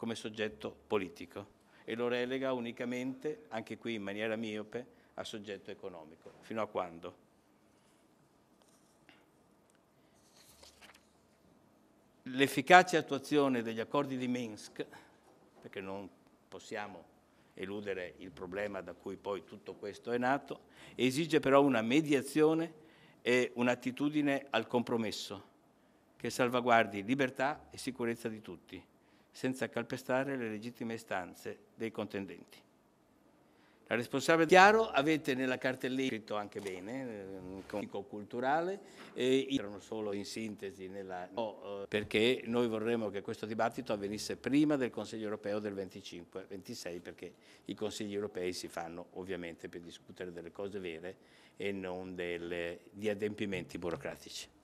come soggetto politico e lo relega unicamente, anche qui in maniera miope, a soggetto economico. Fino a quando? L'efficace attuazione degli accordi di Minsk, perché non possiamo eludere il problema da cui poi tutto questo è nato, esige però una mediazione e un'attitudine al compromesso che salvaguardi libertà e sicurezza di tutti senza calpestare le legittime istanze dei contendenti. La responsabile chiaro avete nella cartellina scritto anche bene, eh, comunico culturale, e erano solo in sintesi nella, no, eh, perché noi vorremmo che questo dibattito avvenisse prima del Consiglio europeo del 25-26 perché i Consigli europei si fanno ovviamente per discutere delle cose vere e non delle, di adempimenti burocratici.